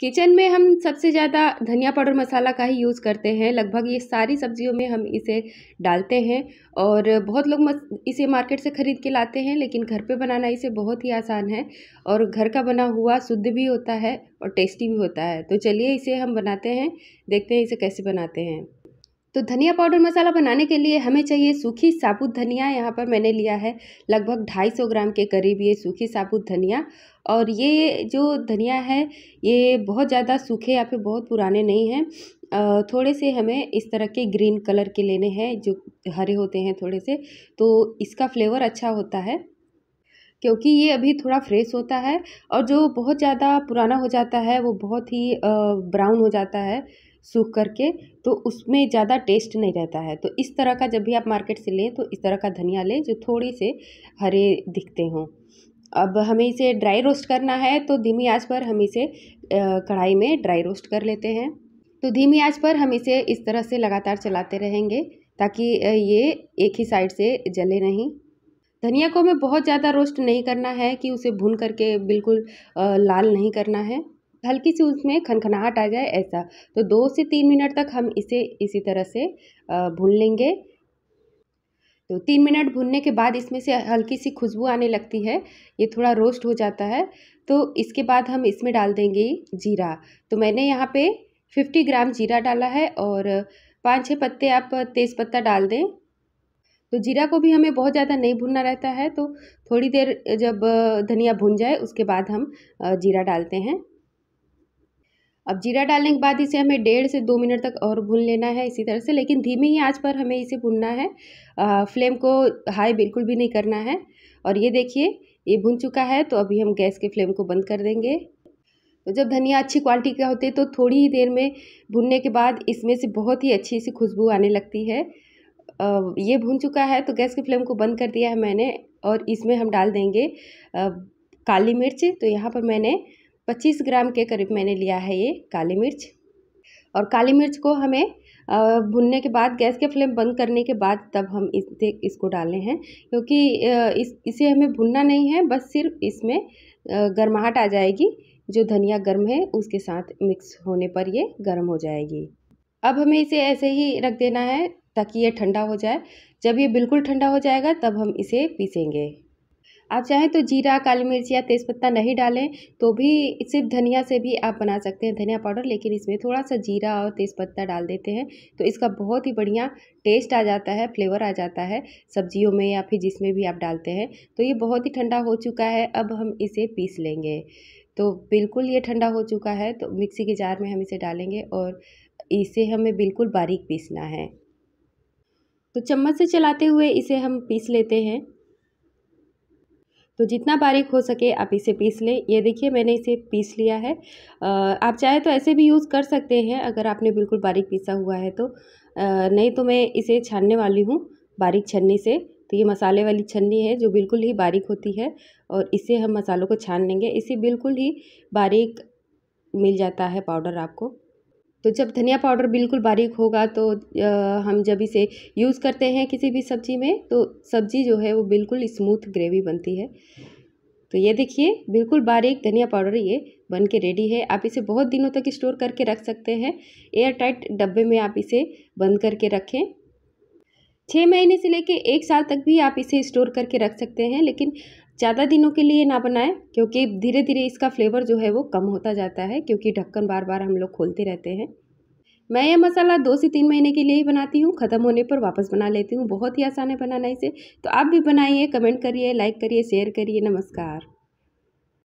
kitchen में हम सबसे ज़्यादा धनिया पाउडर मसाला का ही यूज़ करते हैं लगभग ये सारी सब्जियों में हम इसे डालते हैं और बहुत लोग इसे मार्केट से ख़रीद के लाते हैं लेकिन घर पे बनाना इसे बहुत ही आसान है और घर का बना हुआ शुद्ध भी होता है और टेस्टी भी होता है तो चलिए इसे हम बनाते हैं देखते हैं इसे कैसे बनाते हैं तो धनिया पाउडर मसाला बनाने के लिए हमें चाहिए सूखी साबुत धनिया यहाँ पर मैंने लिया है लगभग 250 ग्राम के करीब ये सूखी साबुत धनिया और ये जो धनिया है ये बहुत ज़्यादा सूखे या फिर बहुत पुराने नहीं हैं थोड़े से हमें इस तरह के ग्रीन कलर के लेने हैं जो हरे होते हैं थोड़े से तो इसका फ्लेवर अच्छा होता है क्योंकि ये अभी थोड़ा फ्रेश होता है और जो बहुत ज़्यादा पुराना हो जाता है वो बहुत ही ब्राउन हो जाता है सूख करके तो उसमें ज़्यादा टेस्ट नहीं रहता है तो इस तरह का जब भी आप मार्केट से लें तो इस तरह का धनिया लें जो थोड़े से हरे दिखते हों अब हमें इसे ड्राई रोस्ट करना है तो धीमी आंच पर हम इसे कढ़ाई में ड्राई रोस्ट कर लेते हैं तो धीमी आंच पर हम इसे इस तरह से लगातार चलाते रहेंगे ताकि ये एक ही साइड से जले नहीं धनिया को हमें बहुत ज़्यादा रोस्ट नहीं करना है कि उसे भून करके बिल्कुल लाल नहीं करना है हल्की सी उसमें खनखनाहट आ जाए ऐसा तो दो से तीन मिनट तक हम इसे इसी तरह से भून लेंगे तो तीन मिनट भूनने के बाद इसमें से हल्की सी खुशबू आने लगती है ये थोड़ा रोस्ट हो जाता है तो इसके बाद हम इसमें डाल देंगे जीरा तो मैंने यहाँ पे फिफ्टी ग्राम जीरा डाला है और पाँच छः पत्ते आप तेज़ पत्ता डाल दें तो जीरा को भी हमें बहुत ज़्यादा नहीं भुनना रहता है तो थोड़ी देर जब धनिया भुन जाए उसके बाद हम जीरा डालते हैं अब जीरा डालने के बाद इसे हमें डेढ़ से दो मिनट तक और भून लेना है इसी तरह से लेकिन धीमी ही आंच पर हमें इसे भूनना है आ, फ्लेम को हाई बिल्कुल भी नहीं करना है और ये देखिए ये भुन चुका है तो अभी हम गैस के फ्लेम को बंद कर देंगे तो जब धनिया अच्छी क्वालिटी का होते तो थोड़ी ही देर में भुनने के बाद इसमें से बहुत ही अच्छी सी खुशबू आने लगती है ये भून चुका है तो गैस की फ्लेम को बंद कर दिया है मैंने और इसमें हम डाल देंगे काली मिर्च तो यहाँ पर मैंने 25 ग्राम के करीब मैंने लिया है ये काली मिर्च और काली मिर्च को हमें भुनने के बाद गैस के फ्लेम बंद करने के बाद तब हम इसे इसको डालने हैं क्योंकि इस इसे हमें भुनना नहीं है बस सिर्फ इसमें गर्माहट आ जाएगी जो धनिया गर्म है उसके साथ मिक्स होने पर ये गर्म हो जाएगी अब हमें इसे ऐसे ही रख देना है ताकि ये ठंडा हो जाए जब ये बिल्कुल ठंडा हो जाएगा तब हम इसे पीसेंगे आप चाहें तो जीरा काली मिर्च या तेज़पत्ता नहीं डालें तो भी सिर्फ धनिया से भी आप बना सकते हैं धनिया पाउडर लेकिन इसमें थोड़ा सा जीरा और तेज़पत्ता डाल देते हैं तो इसका बहुत ही बढ़िया टेस्ट आ जाता है फ्लेवर आ जाता है सब्जियों में या फिर जिसमें भी आप डालते हैं तो ये बहुत ही ठंडा हो चुका है अब हम इसे पीस लेंगे तो बिल्कुल ये ठंडा हो चुका है तो मिक्सी के जार में हम इसे डालेंगे और इसे हमें बिल्कुल बारीक पीसना है तो चम्मच से चलाते हुए इसे हम पीस लेते हैं तो जितना बारीक हो सके आप इसे पीस लें ये देखिए मैंने इसे पीस लिया है आप चाहे तो ऐसे भी यूज़ कर सकते हैं अगर आपने बिल्कुल बारीक पीसा हुआ है तो नहीं तो मैं इसे छानने वाली हूँ बारीक छन्नी से तो ये मसाले वाली छन्नी है जो बिल्कुल ही बारीक होती है और इसे हम मसालों को छान लेंगे इसे बिल्कुल ही बारीक मिल जाता है पाउडर आपको तो जब धनिया पाउडर बिल्कुल बारीक होगा तो हम जब इसे यूज़ करते हैं किसी भी सब्ज़ी में तो सब्ज़ी जो है वो बिल्कुल स्मूथ ग्रेवी बनती है तो ये देखिए बिल्कुल बारीक धनिया पाउडर ये बन के रेडी है आप इसे बहुत दिनों तक स्टोर करके रख सकते हैं एयर टाइट डब्बे में आप इसे बंद करके रखें छः महीने से लेके एक साल तक भी आप इसे स्टोर करके रख सकते हैं लेकिन ज़्यादा दिनों के लिए ना बनाएं क्योंकि धीरे धीरे इसका फ्लेवर जो है वो कम होता जाता है क्योंकि ढक्कन बार बार हम लोग खोलते रहते हैं मैं यह मसाला दो से तीन महीने के लिए ही बनाती हूँ ख़त्म होने पर वापस बना लेती हूँ बहुत ही आसान है बनाना इसे तो आप भी बनाइए कमेंट करिए लाइक करिए शेयर करिए नमस्कार